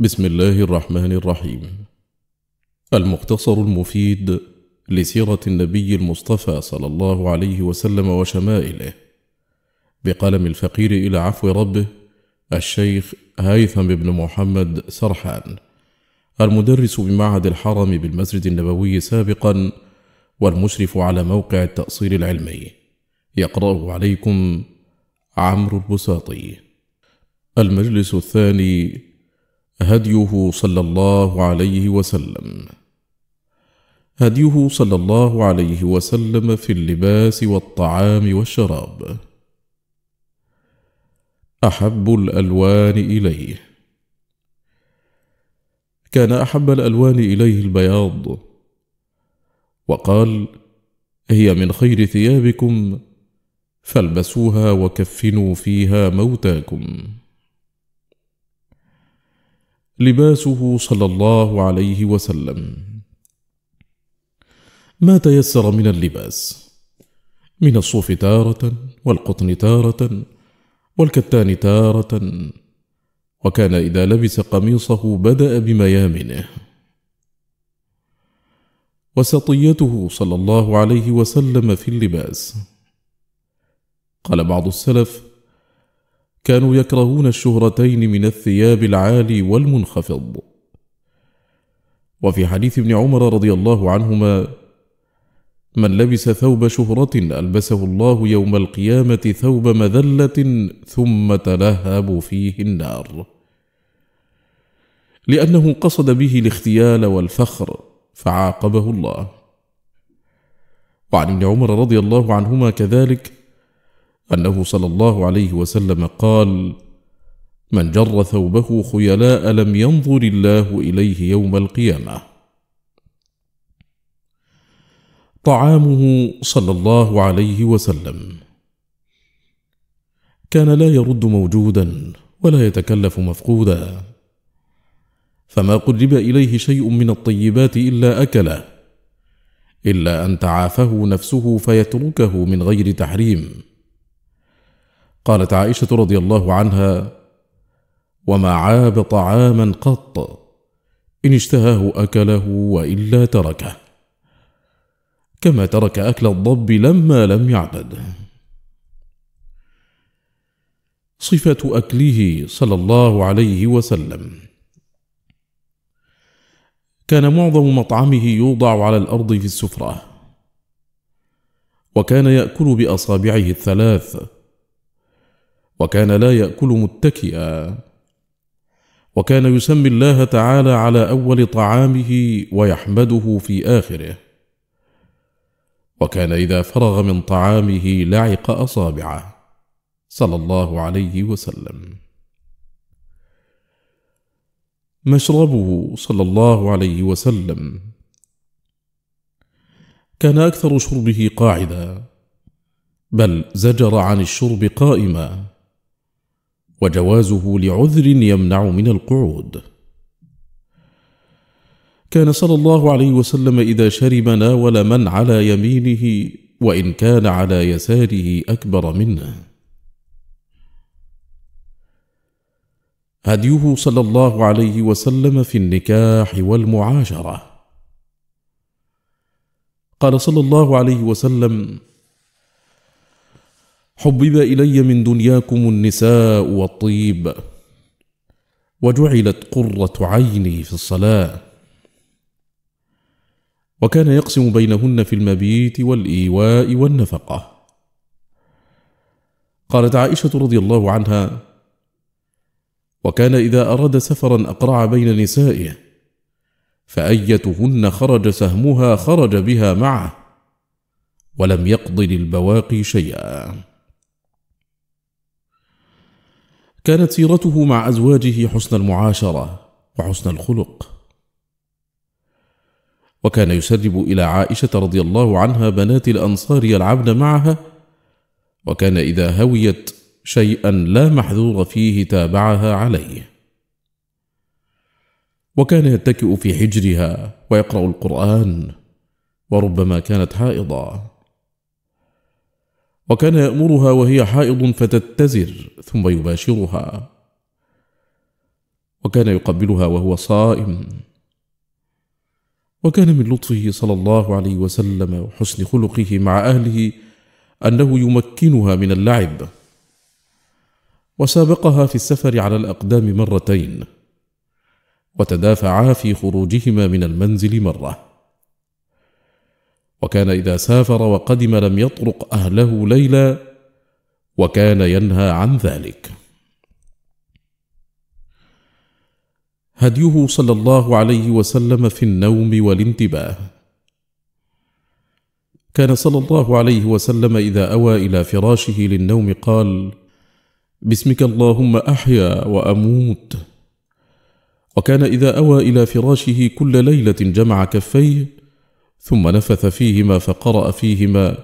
بسم الله الرحمن الرحيم المختصر المفيد لسيرة النبي المصطفى صلى الله عليه وسلم وشمائله بقلم الفقير إلى عفو ربه الشيخ هيثم بن محمد سرحان المدرس بمعهد الحرم بالمسجد النبوي سابقا والمشرف على موقع التأصيل العلمي يقرأه عليكم عمرو البساطي المجلس الثاني هديه صلى الله عليه وسلم هديه صلى الله عليه وسلم في اللباس والطعام والشراب احب الالوان اليه كان احب الالوان اليه البياض وقال هي من خير ثيابكم فالبسوها وكفنوا فيها موتاكم لباسه صلى الله عليه وسلم ما تيسر من اللباس من الصوف تاره والقطن تاره والكتان تاره وكان اذا لبس قميصه بدا بميامنه وسطيته صلى الله عليه وسلم في اللباس قال بعض السلف كانوا يكرهون الشهرتين من الثياب العالي والمنخفض وفي حديث ابن عمر رضي الله عنهما من لبس ثوب شهرة ألبسه الله يوم القيامة ثوب مذلة ثم تلهب فيه النار. لأنه قصد به الاختيال والفخر فعاقبه الله. وعن ابن عمر رضي الله عنهما كذلك أنه صلى الله عليه وسلم قال: من جر ثوبه خيلاء لم ينظر الله إليه يوم القيامة. طعامه صلى الله عليه وسلم كان لا يرد موجودا ولا يتكلف مفقودا فما قرب اليه شيء من الطيبات الا اكله الا ان تعافه نفسه فيتركه من غير تحريم قالت عائشه رضي الله عنها وما عاب طعاما قط ان اشتهاه اكله والا تركه كما ترك اكل الضب لما لم يعبد صفه اكله صلى الله عليه وسلم كان معظم مطعمه يوضع على الارض في السفره وكان ياكل باصابعه الثلاث وكان لا ياكل متكئا وكان يسمي الله تعالى على اول طعامه ويحمده في اخره وكان اذا فرغ من طعامه لعق اصابعه صلى الله عليه وسلم مشربه صلى الله عليه وسلم كان اكثر شربه قاعدا بل زجر عن الشرب قائما وجوازه لعذر يمنع من القعود كان صلى الله عليه وسلم اذا شرب ناول من على يمينه وان كان على يساره اكبر منه هديه صلى الله عليه وسلم في النكاح والمعاشره قال صلى الله عليه وسلم حبب الي من دنياكم النساء والطيب وجعلت قره عيني في الصلاه وكان يقسم بينهن في المبيت والايواء والنفقه قالت عائشه رضي الله عنها وكان اذا اراد سفرا اقرع بين نسائه فايتهن خرج سهمها خرج بها معه ولم يقض للبواقي شيئا كانت سيرته مع أزواجه حسن المعاشرة وحسن الخلق وكان يسرب إلى عائشة رضي الله عنها بنات الأنصار يلعبن معها وكان إذا هويت شيئا لا محذور فيه تابعها عليه وكان يتكئ في حجرها ويقرأ القرآن وربما كانت حائضا وكان يأمرها وهي حائض فتتزر ثم يباشرها وكان يقبلها وهو صائم وكان من لطفه صلى الله عليه وسلم وحسن خلقه مع أهله أنه يمكنها من اللعب وسابقها في السفر على الأقدام مرتين وتدافعا في خروجهما من المنزل مره وكان إذا سافر وقدم لم يطرق أهله ليلا وكان ينهى عن ذلك هديه صلى الله عليه وسلم في النوم والانتباه كان صلى الله عليه وسلم اذا اوى الى فراشه للنوم قال باسمك اللهم احيا واموت وكان اذا اوى الى فراشه كل ليله جمع كفيه ثم نفث فيهما فقرأ فيهما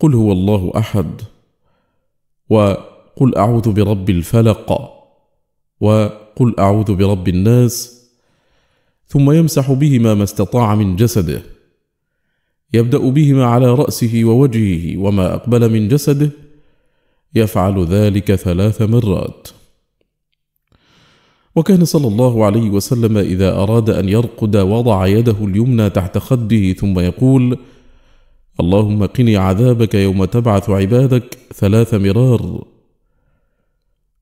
قل هو الله أحد وقل أعوذ برب الفلق وقل أعوذ برب الناس ثم يمسح بهما ما استطاع من جسده يبدأ بهما على رأسه ووجهه وما أقبل من جسده يفعل ذلك ثلاث مرات وكان صلى الله عليه وسلم إذا أراد أن يرقد وضع يده اليمنى تحت خده ثم يقول: اللهم قني عذابك يوم تبعث عبادك ثلاث مرار.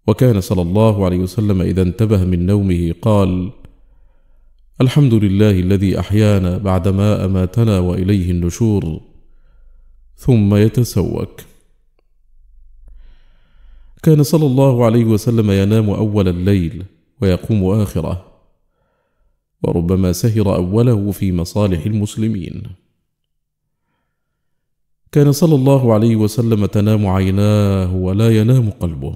وكان صلى الله عليه وسلم إذا انتبه من نومه قال: الحمد لله الذي أحيانا بعدما أماتنا وإليه النشور. ثم يتسوك. كان صلى الله عليه وسلم ينام أول الليل ويقوم آخره وربما سهر أوله في مصالح المسلمين كان صلى الله عليه وسلم تنام عيناه ولا ينام قلبه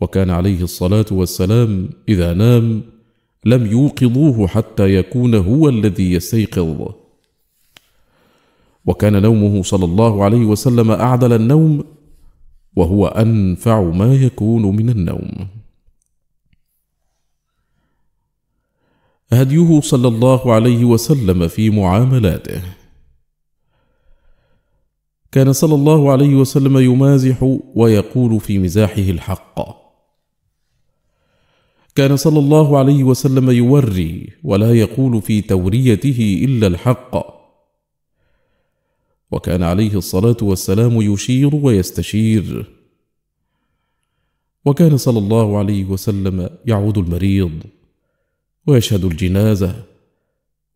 وكان عليه الصلاه والسلام اذا نام لم يوقظوه حتى يكون هو الذي يستيقظ وكان نومه صلى الله عليه وسلم اعدل النوم وهو انفع ما يكون من النوم هديه صلى الله عليه وسلم في معاملاته كان صلى الله عليه وسلم يمازح ويقول في مزاحه الحق كان صلى الله عليه وسلم يوري ولا يقول في توريته الا الحق وكان عليه الصلاه والسلام يشير ويستشير وكان صلى الله عليه وسلم يعود المريض ويشهد الجنازة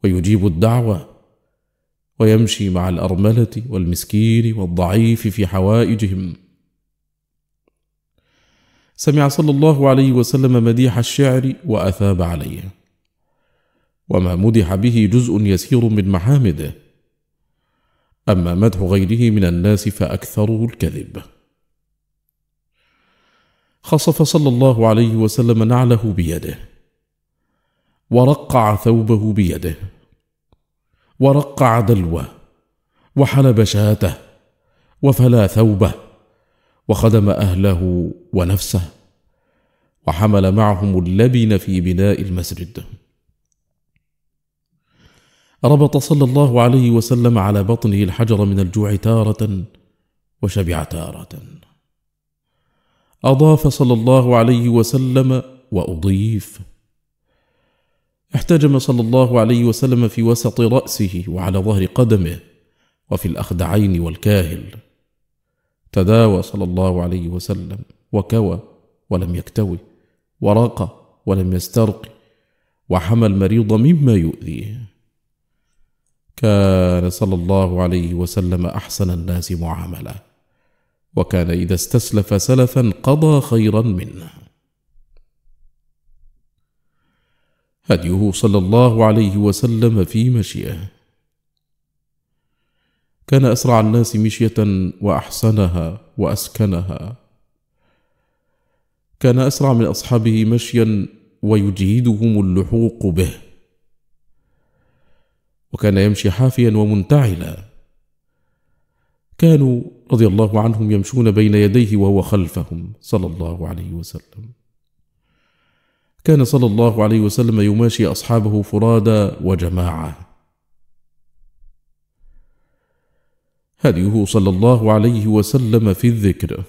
ويجيب الدعوة ويمشي مع الأرملة والمسكين والضعيف في حوائجهم سمع صلى الله عليه وسلم مديح الشعر وأثاب عليه وما مدح به جزء يسير من محامده أما مدح غيره من الناس فأكثره الكذب خصف صلى الله عليه وسلم نعله بيده ورقع ثوبه بيده ورقع دلوه وحلب شاته وفلا ثوبه وخدم اهله ونفسه وحمل معهم اللبن في بناء المسجد ربط صلى الله عليه وسلم على بطنه الحجر من الجوع تاره وشبع تاره اضاف صلى الله عليه وسلم واضيف احتجم صلى الله عليه وسلم في وسط رأسه وعلى ظهر قدمه وفي الأخدعين والكاهل تداوى صلى الله عليه وسلم وكوى ولم يكتوي وراق ولم يسترق وحمى المريض مما يؤذيه كان صلى الله عليه وسلم أحسن الناس معاملة وكان إذا استسلف سلفا قضى خيرا منه هديه صلى الله عليه وسلم في مشيئه كان اسرع الناس مشيه واحسنها واسكنها كان اسرع من اصحابه مشيا ويجهدهم اللحوق به وكان يمشي حافيا ومنتعلا كانوا رضي الله عنهم يمشون بين يديه وهو خلفهم صلى الله عليه وسلم كان صلى الله عليه وسلم يماشي أصحابه فرادى وجماعة. هديه صلى الله عليه وسلم في الذكر.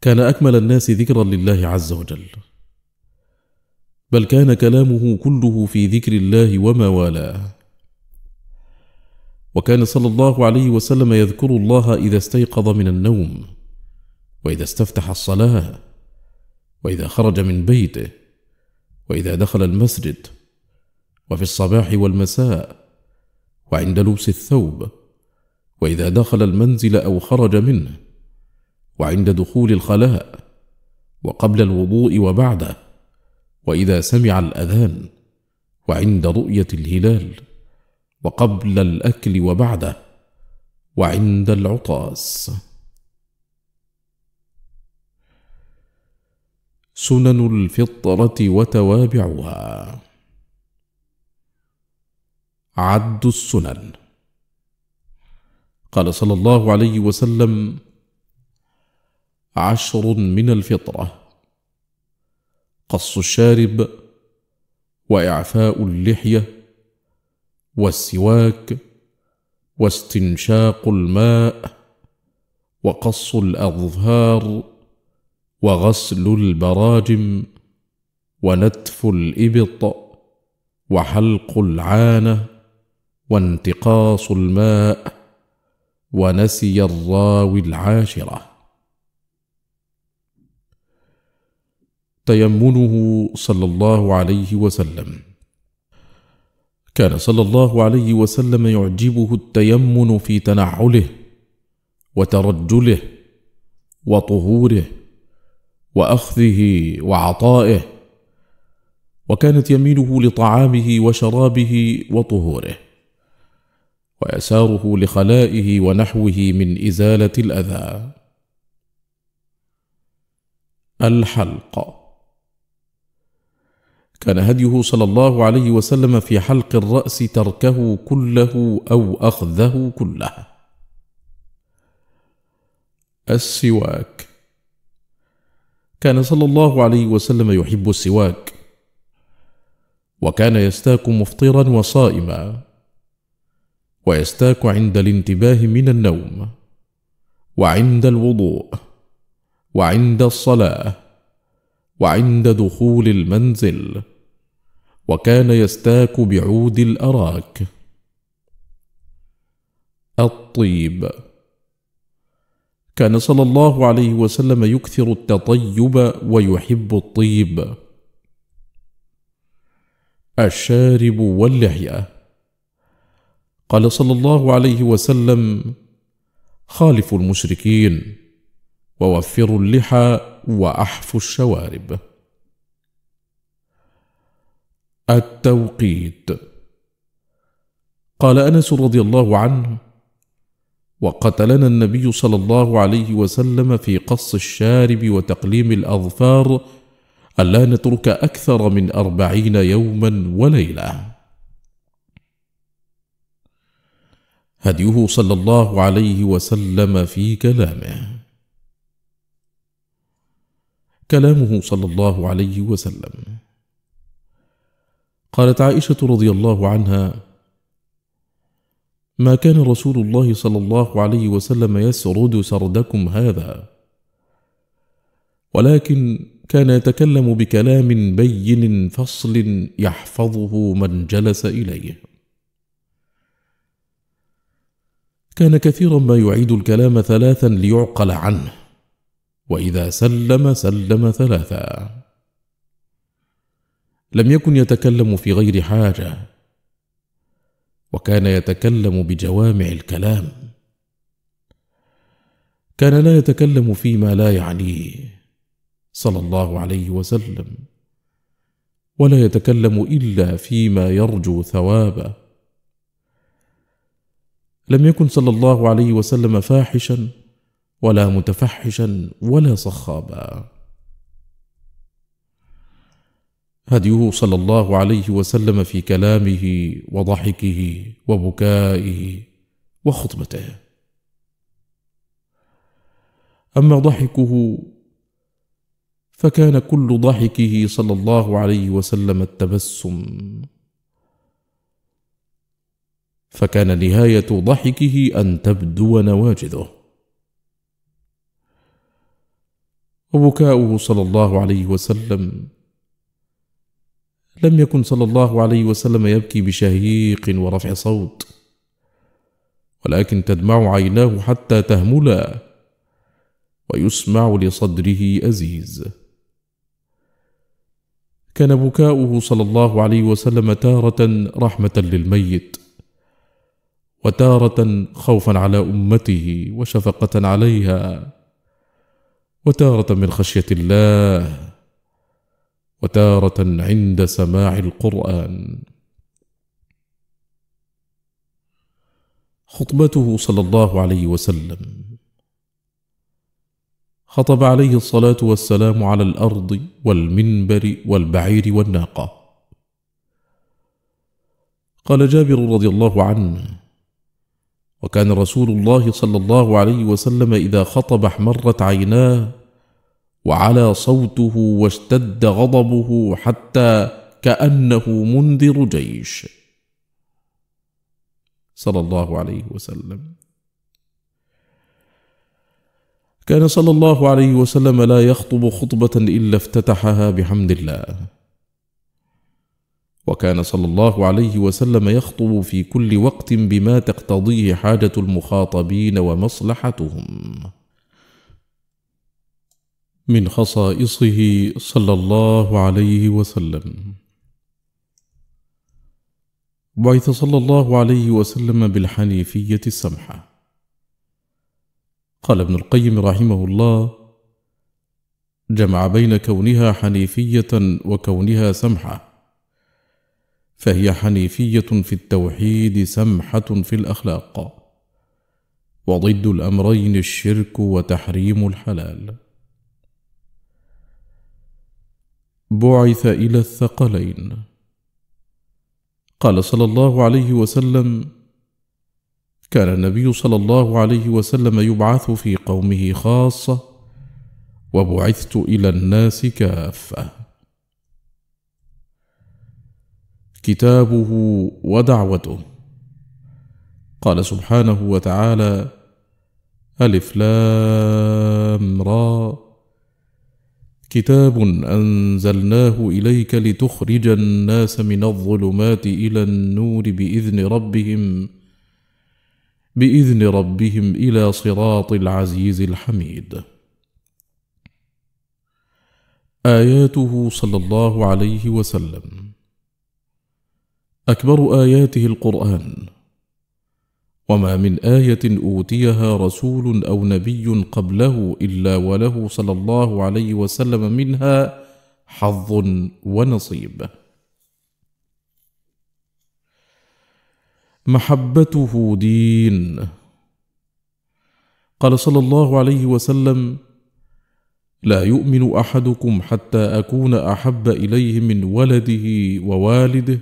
كان أكمل الناس ذكرا لله عز وجل. بل كان كلامه كله في ذكر الله وما والاه وكان صلى الله عليه وسلم يذكر الله اذا استيقظ من النوم واذا استفتح الصلاه واذا خرج من بيته واذا دخل المسجد وفي الصباح والمساء وعند لبس الثوب واذا دخل المنزل او خرج منه وعند دخول الخلاء وقبل الوضوء وبعده واذا سمع الاذان وعند رؤيه الهلال وقبل الاكل وبعده وعند العطاس سنن الفطره وتوابعها عد السنن قال صلى الله عليه وسلم عشر من الفطره قص الشارب واعفاء اللحيه والسواك واستنشاق الماء وقص الاظهار وغسل البراجم ونتف الإبط وحلق العانة وانتقاص الماء ونسي الراوي العاشرة تيمنه صلى الله عليه وسلم كان صلى الله عليه وسلم يعجبه التيمن في تنعله وترجله وطهوره واخذه وعطائه وكانت يمينه لطعامه وشرابه وطهوره ويساره لخلائه ونحوه من ازاله الاذى الحلق كان هديه صلى الله عليه وسلم في حلق الراس تركه كله او اخذه كله السواك كان صلى الله عليه وسلم يحب السواك وكان يستاك مفطرا وصائما ويستاك عند الانتباه من النوم وعند الوضوء وعند الصلاه وعند دخول المنزل وكان يستاك بعود الاراك الطيب كان صلى الله عليه وسلم يكثر التطيب ويحب الطيب الشارب واللحيه قال صلى الله عليه وسلم خالفوا المشركين ووفروا اللحى واحفوا الشوارب التوقيت قال انس رضي الله عنه وقتلنا النبي صلى الله عليه وسلم في قص الشارب وتقليم الأظفار ألا نترك أكثر من أربعين يوما وليلة هديه صلى الله عليه وسلم في كلامه كلامه صلى الله عليه وسلم قالت عائشه رضي الله عنها ما كان رسول الله صلى الله عليه وسلم يسرد سردكم هذا ولكن كان يتكلم بكلام بين فصل يحفظه من جلس اليه كان كثيرا ما يعيد الكلام ثلاثا ليعقل عنه واذا سلم سلم ثلاثا لم يكن يتكلم في غير حاجه وكان يتكلم بجوامع الكلام كان لا يتكلم فيما لا يعنيه صلى الله عليه وسلم ولا يتكلم الا فيما يرجو ثوابه لم يكن صلى الله عليه وسلم فاحشا ولا متفحشا ولا صخابا هديه صلى الله عليه وسلم في كلامه وضحكه وبكائه وخطبته اما ضحكه فكان كل ضحكه صلى الله عليه وسلم التبسم فكان نهايه ضحكه ان تبدو نواجذه وبكاؤه صلى الله عليه وسلم لم يكن صلى الله عليه وسلم يبكي بشهيق ورفع صوت ولكن تدمع عيناه حتى تهملا ويسمع لصدره ازيز كان بكاؤه صلى الله عليه وسلم تاره رحمه للميت وتاره خوفا على امته وشفقه عليها وتاره من خشيه الله وتارة عند سماع القرآن. خطبته صلى الله عليه وسلم خطب عليه الصلاة والسلام على الأرض والمنبر والبعير والناقة. قال جابر رضي الله عنه: وكان رسول الله صلى الله عليه وسلم إذا خطب احمرت عيناه وعلى صوته واشتد غضبه حتى كانه منذر جيش صلى الله عليه وسلم كان صلى الله عليه وسلم لا يخطب خطبه الا افتتحها بحمد الله وكان صلى الله عليه وسلم يخطب في كل وقت بما تقتضيه حاجه المخاطبين ومصلحتهم من خصائصه صلى الله عليه وسلم بعث صلى الله عليه وسلم بالحنيفيه السمحه قال ابن القيم رحمه الله جمع بين كونها حنيفيه وكونها سمحه فهي حنيفيه في التوحيد سمحه في الاخلاق وضد الامرين الشرك وتحريم الحلال بعث الى الثقلين قال صلى الله عليه وسلم كان النبي صلى الله عليه وسلم يبعث في قومه خاصه وبعثت الى الناس كافه كتابه ودعوته قال سبحانه وتعالى الف لام رأ كتاب انزلناه اليك لتخرج الناس من الظلمات الى النور باذن ربهم باذن ربهم الى صراط العزيز الحميد اياته صلى الله عليه وسلم اكبر اياته القران وما من ايه اوتيها رسول او نبي قبله الا وله صلى الله عليه وسلم منها حظ ونصيب محبته دين قال صلى الله عليه وسلم لا يؤمن احدكم حتى اكون احب اليه من ولده ووالده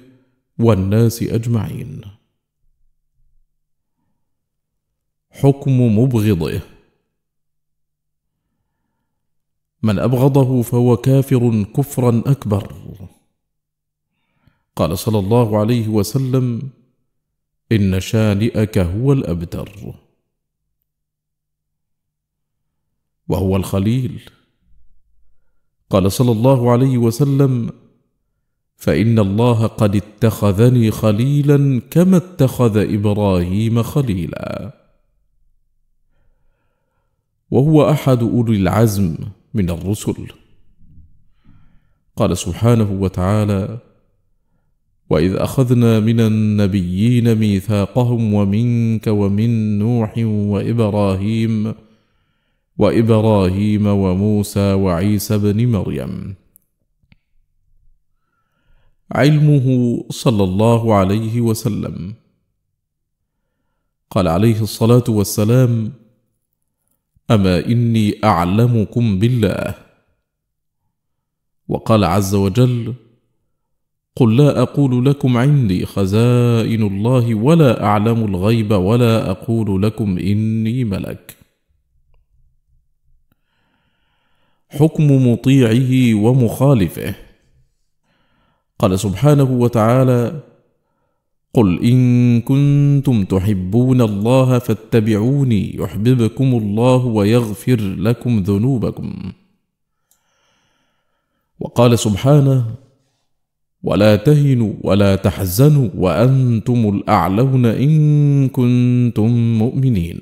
والناس اجمعين حكم مبغضه من ابغضه فهو كافر كفرا اكبر قال صلى الله عليه وسلم ان شانئك هو الابتر وهو الخليل قال صلى الله عليه وسلم فان الله قد اتخذني خليلا كما اتخذ ابراهيم خليلا وهو احد اولي العزم من الرسل قال سبحانه وتعالى واذ اخذنا من النبيين ميثاقهم ومنك ومن نوح وابراهيم وابراهيم وموسى وعيسى بن مريم علمه صلى الله عليه وسلم قال عليه الصلاه والسلام اما اني اعلمكم بالله وقال عز وجل قل لا اقول لكم عندي خزائن الله ولا اعلم الغيب ولا اقول لكم اني ملك حكم مطيعه ومخالفه قال سبحانه وتعالى قل ان كنتم تحبون الله فاتبعوني يحببكم الله ويغفر لكم ذنوبكم وقال سبحانه ولا تهنوا ولا تحزنوا وانتم الاعلون ان كنتم مؤمنين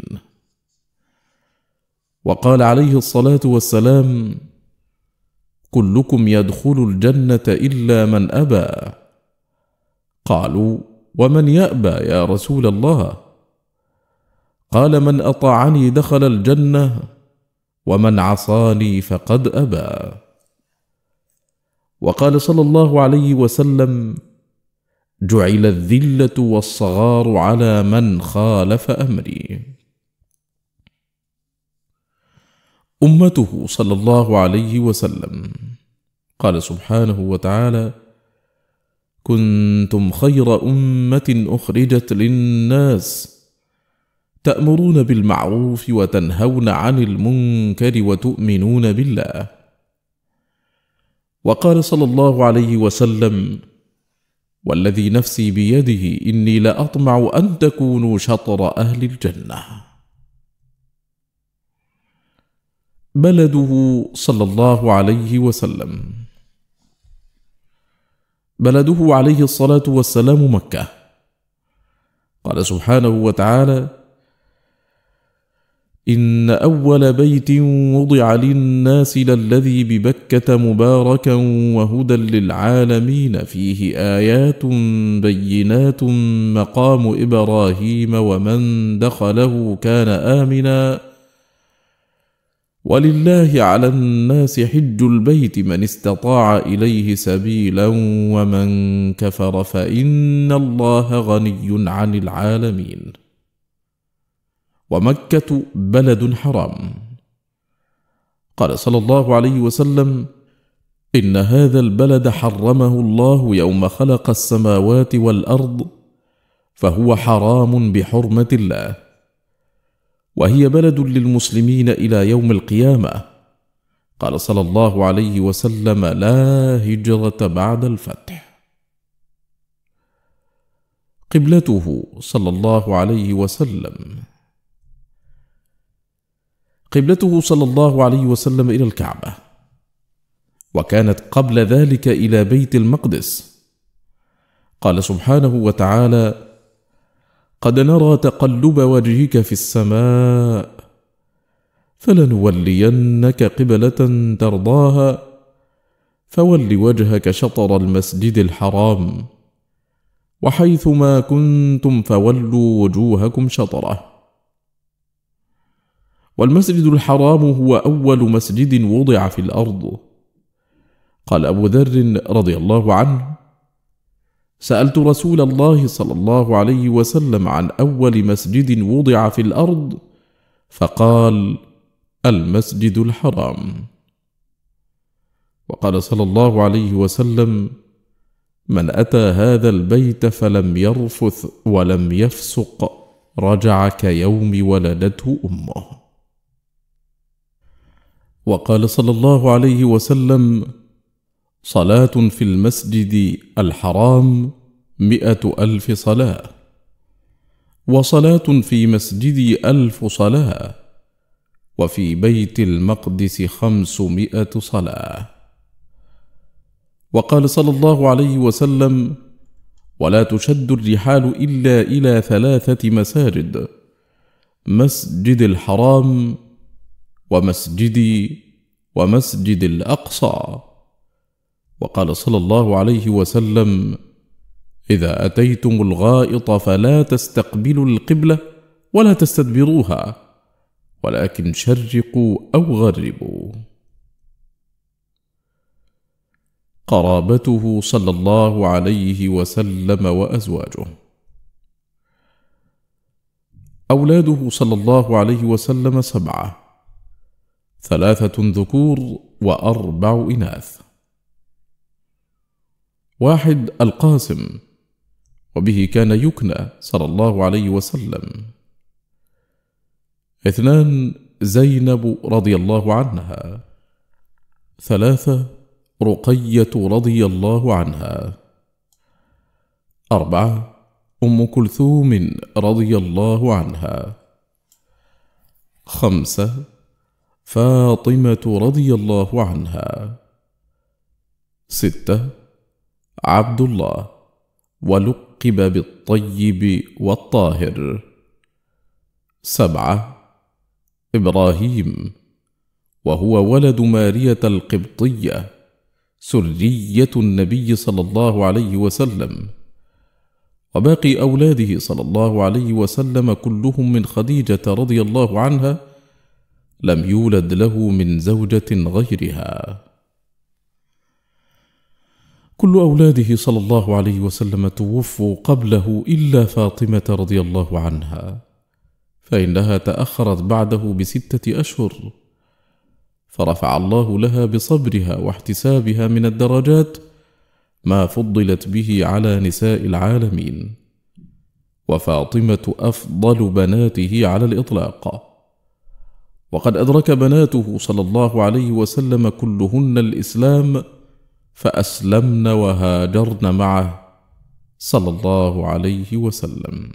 وقال عليه الصلاه والسلام كلكم يدخل الجنه الا من ابى قالوا ومن يابى يا رسول الله قال من اطاعني دخل الجنه ومن عصاني فقد ابى وقال صلى الله عليه وسلم جعل الذله والصغار على من خالف امري امته صلى الله عليه وسلم قال سبحانه وتعالى كنتم خير امه اخرجت للناس تامرون بالمعروف وتنهون عن المنكر وتؤمنون بالله وقال صلى الله عليه وسلم والذي نفسي بيده اني لاطمع ان تكونوا شطر اهل الجنه بلده صلى الله عليه وسلم بلده عليه الصلاة والسلام مكة قال سبحانه وتعالى إن أول بيت وضع للناس للذي ببكة مباركا وهدى للعالمين فيه آيات بينات مقام إبراهيم ومن دخله كان آمناً ولله على الناس حج البيت من استطاع اليه سبيلا ومن كفر فان الله غني عن العالمين ومكه بلد حرام قال صلى الله عليه وسلم ان هذا البلد حرمه الله يوم خلق السماوات والارض فهو حرام بحرمه الله وهي بلد للمسلمين الى يوم القيامه قال صلى الله عليه وسلم لا هجره بعد الفتح قبلته صلى الله عليه وسلم قبلته صلى الله عليه وسلم الى الكعبه وكانت قبل ذلك الى بيت المقدس قال سبحانه وتعالى قد نرى تقلب وجهك في السماء فلنولينك قبله ترضاها فول وجهك شطر المسجد الحرام وحيثما كنتم فولوا وجوهكم شطره والمسجد الحرام هو اول مسجد وضع في الارض قال ابو ذر رضي الله عنه سالت رسول الله صلى الله عليه وسلم عن اول مسجد وضع في الارض فقال المسجد الحرام وقال صلى الله عليه وسلم من اتى هذا البيت فلم يرفث ولم يفسق رجع كيوم ولدته امه وقال صلى الله عليه وسلم صلاة في المسجد الحرام مئة ألف صلاة وصلاة في مسجدي ألف صلاة وفي بيت المقدس خمسمائة صلاة وقال صلى الله عليه وسلم ولا تشد الرحال إلا إلى ثلاثة مساجد مسجد الحرام ومسجدي ومسجد الأقصى وقال صلى الله عليه وسلم اذا اتيتم الغائط فلا تستقبلوا القبله ولا تستدبروها ولكن شرقوا او غربوا قرابته صلى الله عليه وسلم وازواجه اولاده صلى الله عليه وسلم سبعه ثلاثه ذكور واربع اناث واحد القاسم وبه كان يكنى صلى الله عليه وسلم اثنان زينب رضي الله عنها ثلاثة رقية رضي الله عنها أربعة أم كلثوم رضي الله عنها خمسة فاطمة رضي الله عنها ستة عبد الله ولقب بالطيب والطاهر سبعه ابراهيم وهو ولد ماريه القبطيه سريه النبي صلى الله عليه وسلم وباقي اولاده صلى الله عليه وسلم كلهم من خديجه رضي الله عنها لم يولد له من زوجه غيرها كل أولاده صلى الله عليه وسلم توفوا قبله إلا فاطمة رضي الله عنها فإنها تأخرت بعده بستة أشهر فرفع الله لها بصبرها واحتسابها من الدرجات ما فضلت به على نساء العالمين وفاطمه افضل بناته على الاطلاق وقد ادرك بناته صلى الله عليه وسلم كلهن الاسلام فاسلمن وهاجرن معه صلى الله عليه وسلم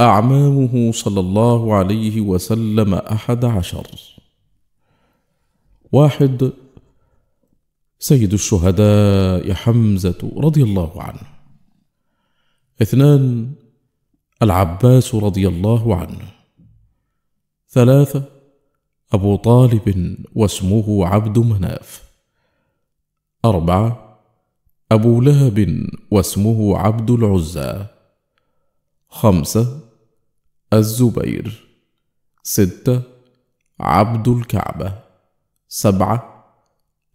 اعمامه صلى الله عليه وسلم احد عشر واحد سيد الشهداء حمزه رضي الله عنه اثنان العباس رضي الله عنه ثلاثه أبو طالب واسمه عبد مناف أربعة أبو لهب واسمه عبد العزى خمسة الزبير ستة عبد الكعبة سبعة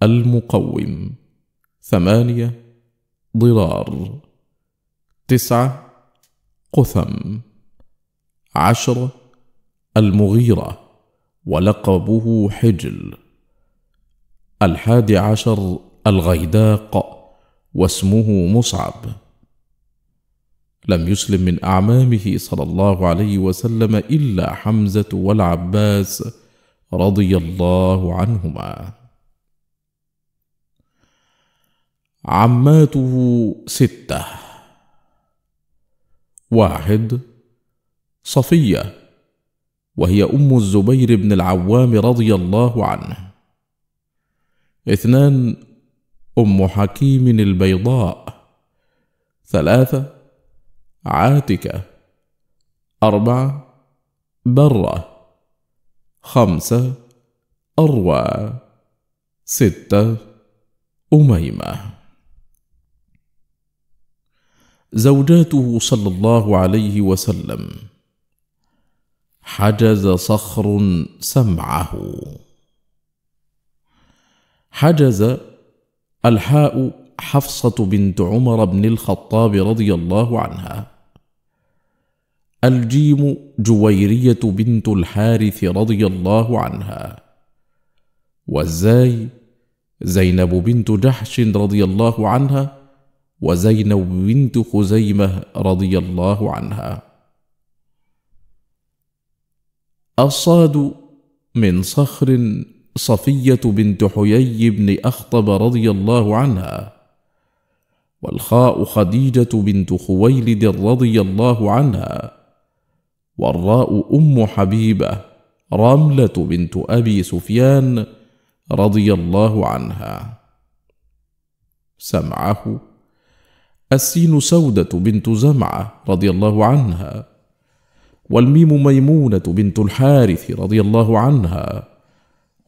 المقوم ثمانية ضرار تسعة قثم عشرة المغيره ولقبه حجل الحادي عشر الغيداق واسمه مصعب لم يسلم من اعمامه صلى الله عليه وسلم الا حمزه والعباس رضي الله عنهما عماته سته واحد صفيه وهي أم الزبير بن العوام رضي الله عنه. اثنان أم حكيم البيضاء. ثلاثة عاتكة. أربعة برة. خمسة أروى. ستة أميمة. زوجاته صلى الله عليه وسلم حجز صخر سمعه حجز الحاء حفصه بنت عمر بن الخطاب رضي الله عنها الجيم جويريه بنت الحارث رضي الله عنها والزاي زينب بنت جحش رضي الله عنها وزينب بنت خزيمه رضي الله عنها الصاد من صخر صفيه بنت حيي بن اخطب رضي الله عنها والخاء خديجه بنت خويلد رضي الله عنها والراء ام حبيبه رمله بنت ابي سفيان رضي الله عنها سمعه السين سوده بنت زمعه رضي الله عنها والميم ميمونه بنت الحارث رضي الله عنها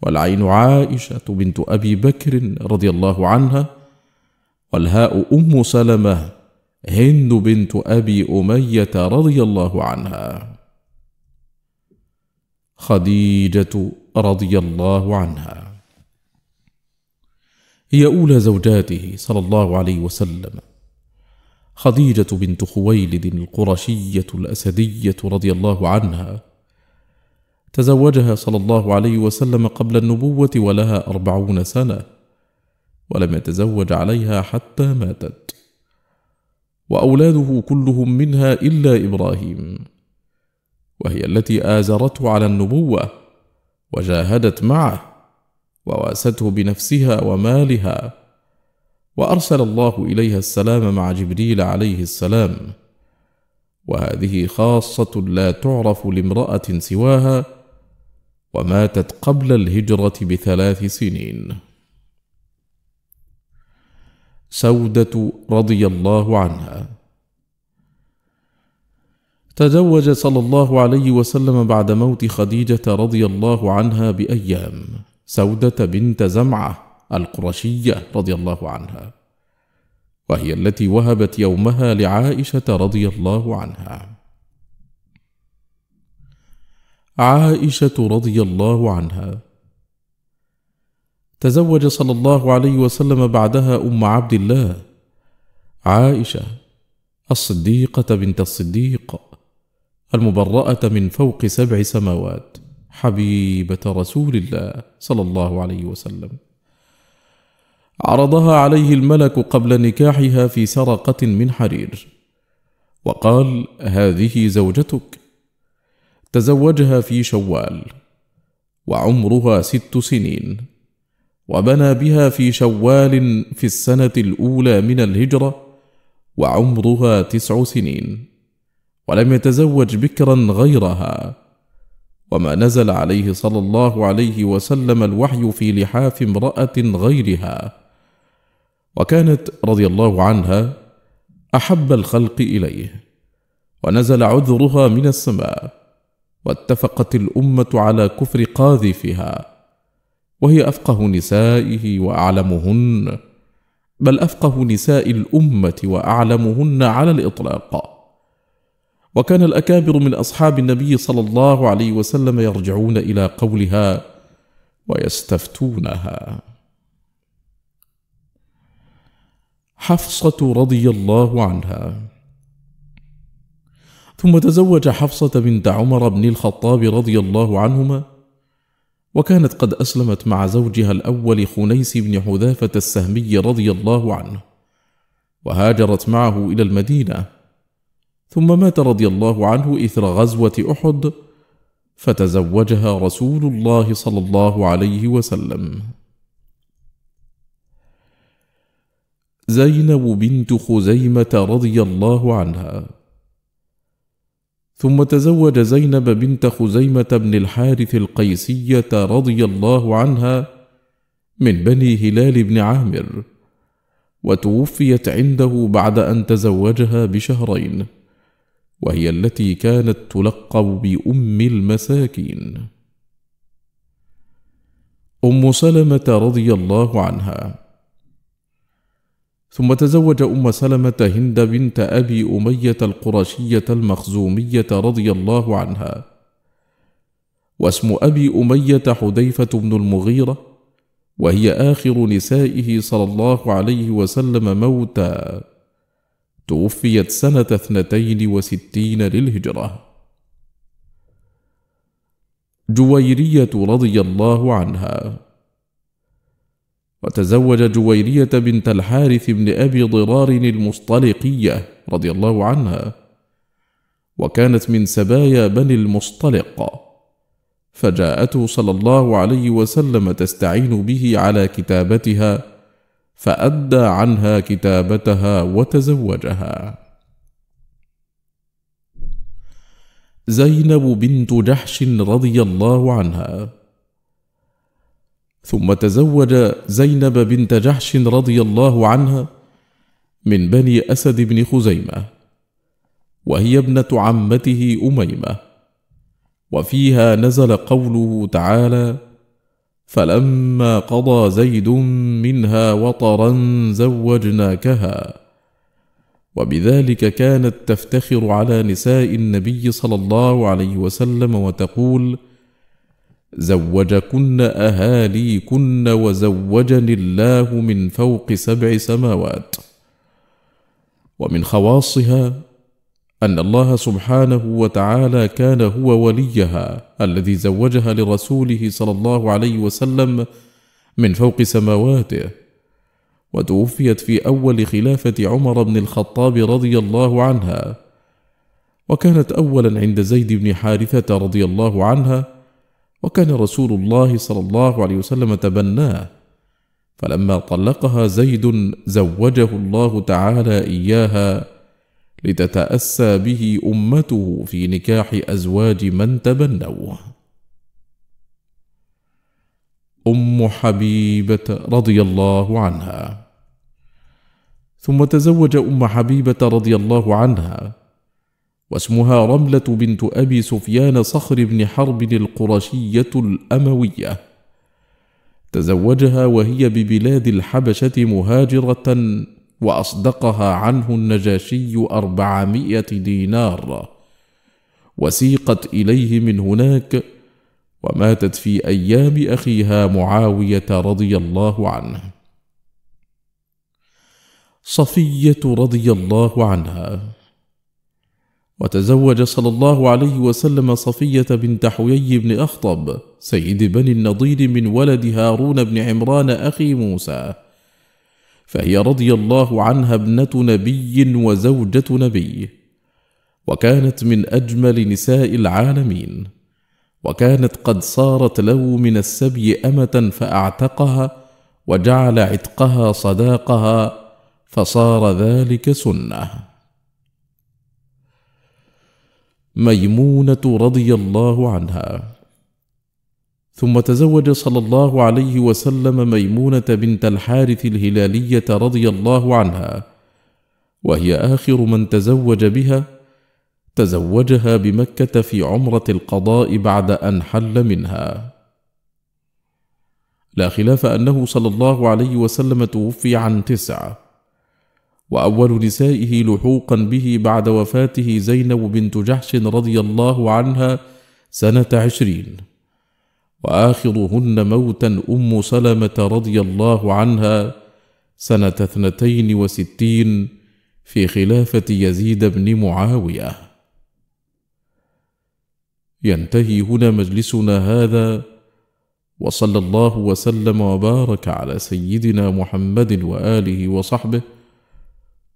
والعين عائشه بنت ابي بكر رضي الله عنها والهاء ام سلمه هند بنت ابي اميه رضي الله عنها خديجه رضي الله عنها هي اولى زوجاته صلى الله عليه وسلم خديجة بنت خويلد القرشية الأسدية رضي الله عنها تزوجها صلى الله عليه وسلم قبل النبوة ولها أربعون سنة ولم يتزوج عليها حتى ماتت وأولاده كلهم منها إلا إبراهيم وهي التي آزرته على النبوة وجاهدت معه وواسته بنفسها ومالها وارسل الله اليها السلام مع جبريل عليه السلام وهذه خاصه لا تعرف لامراه سواها وماتت قبل الهجره بثلاث سنين سوده رضي الله عنها تزوج صلى الله عليه وسلم بعد موت خديجه رضي الله عنها بايام سوده بنت زمعه القرشية رضي الله عنها وهي التي وهبت يومها لعائشة رضي الله عنها عائشة رضي الله عنها تزوج صلى الله عليه وسلم بعدها أم عبد الله عائشة الصديقة بنت الصديق المبرأة من فوق سبع سماوات حبيبة رسول الله صلى الله عليه وسلم عرضها عليه الملك قبل نكاحها في سرقة من حرير، وقال: هذه زوجتك. تزوجها في شوال، وعمرها ست سنين، وبنى بها في شوال في السنة الأولى من الهجرة، وعمرها تسع سنين، ولم يتزوج بكرا غيرها. وما نزل عليه صلى الله عليه وسلم الوحي في لحاف امراه غيرها وكانت رضي الله عنها احب الخلق اليه ونزل عذرها من السماء واتفقت الامه على كفر قاذفها وهي افقه نسائه واعلمهن بل افقه نساء الامه واعلمهن على الاطلاق وكان الاكابر من اصحاب النبي صلى الله عليه وسلم يرجعون الى قولها ويستفتونها حفصه رضي الله عنها ثم تزوج حفصه بنت عمر بن الخطاب رضي الله عنهما وكانت قد اسلمت مع زوجها الاول خنيس بن حذافه السهمي رضي الله عنه وهاجرت معه الى المدينه ثم مات رضي الله عنه اثر غزوه احد فتزوجها رسول الله صلى الله عليه وسلم زينب بنت خزيمه رضي الله عنها ثم تزوج زينب بنت خزيمه بن الحارث القيسيه رضي الله عنها من بني هلال بن عامر وتوفيت عنده بعد ان تزوجها بشهرين وهي التي كانت تلقب بام المساكين ام سلمه رضي الله عنها ثم تزوج أم سلمة هند بنت أبي أمية القرشية المخزومية رضي الله عنها. واسم أبي أمية حذيفة بن المغيرة، وهي آخر نسائه صلى الله عليه وسلم موتى. توفيت سنة اثنتين وستين للهجرة. جويرية رضي الله عنها وتزوج جويرية بنت الحارث بن أبي ضرار المصطلقية رضي الله عنها وكانت من سبايا بني المصطلق فجاءته صلى الله عليه وسلم تستعين به على كتابتها فأدى عنها كتابتها وتزوجها زينب بنت جحش رضي الله عنها ثم تزوج زينب بنت جحش رضي الله عنها من بني اسد بن خزيمه وهي ابنه عمته اميمه وفيها نزل قوله تعالى فلما قضى زيد منها وطرا زوجناكها وبذلك كانت تفتخر على نساء النبي صلى الله عليه وسلم وتقول زوجكن اهاليكن وزوجني الله من فوق سبع سماوات ومن خواصها ان الله سبحانه وتعالى كان هو وليها الذي زوجها لرسوله صلى الله عليه وسلم من فوق سماواته وتوفيت في اول خلافه عمر بن الخطاب رضي الله عنها وكانت اولا عند زيد بن حارثه رضي الله عنها وكان رسول الله صلى الله عليه وسلم تبناه فلما طلقها زيد زوجه الله تعالى اياها لتتاسى به امته في نكاح ازواج من تبنوه ام حبيبه رضي الله عنها ثم تزوج ام حبيبه رضي الله عنها واسمها رملة بنت أبي سفيان صخر بن حرب القرشية الأموية تزوجها وهي ببلاد الحبشة مهاجرة وأصدقها عنه النجاشي أربعمائة دينار وسيقت إليه من هناك وماتت في أيام أخيها معاوية رضي الله عنه صفية رضي الله عنها وتزوج صلى الله عليه وسلم صفية بنت حيي بن أخطب سيد بني النضير من ولد هارون بن عمران أخي موسى فهي رضي الله عنها ابنة نبي وزوجة نبي وكانت من أجمل نساء العالمين وكانت قد صارت له من السبي أمة فأعتقها وجعل عتقها صداقها فصار ذلك سنه ميمونه رضي الله عنها ثم تزوج صلى الله عليه وسلم ميمونه بنت الحارث الهلاليه رضي الله عنها وهي اخر من تزوج بها تزوجها بمكه في عمره القضاء بعد ان حل منها لا خلاف انه صلى الله عليه وسلم توفي عن تسعه وأول نسائه لحوقا به بعد وفاته زينب بنت جحش رضي الله عنها سنة عشرين وآخرهن موتا أم سلمة رضي الله عنها سنة اثنتين وستين في خلافة يزيد بن معاوية ينتهي هنا مجلسنا هذا وصلى الله وسلم وبارك على سيدنا محمد وآله وصحبه